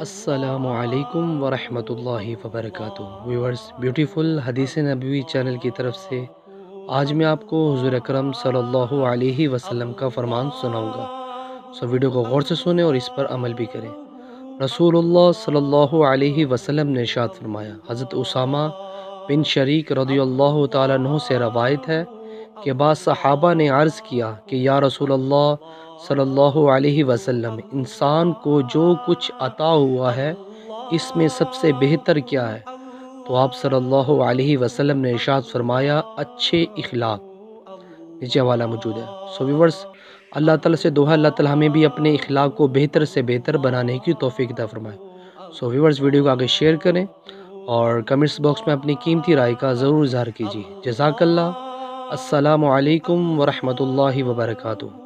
असलकम वरहि वबरक viewers beautiful हदीस नबी चैनल की तरफ से आज मैं आपको हजूर अक्रम सल्लल्लाहु अलैहि वसल्लम का फ़रमान सुनाऊंगा सो वीडियो को गौर से सुने और इस पर अमल भी करें रसूलुल्लाह सल्लल्लाहु अलैहि वसल्लम ने शाद फरमाया हज़रत उसामा बिन शरीक रदी तु से रवायत है कि बाद सहाबा ने अर्ज़ किया कि या रसूल अल्लाह सल्लल्लाहु अलैहि वसल्लम इंसान को जो कुछ अता हुआ है इसमें सबसे बेहतर क्या है तो आप सल्लल्लाहु अलैहि वसल्लम ने इशाद फरमाया अच्छे इखलाक नीचे वाला मौजूद है सो व्यूवर्स अल्लाह ताला से दोहा अल्लाह ताला हमें भी अपने इखलाक को बेहतर से बेहतर बनाने की तोफ़ी दा फरमाए सो व्यूवर्स वीडियो को आगे शेयर करें और कमेंट्स बॉक्स में अपनी कीमती राय का ज़रूर इजहार कीजिए जजाकल्ला असलकम वरहमल वर्का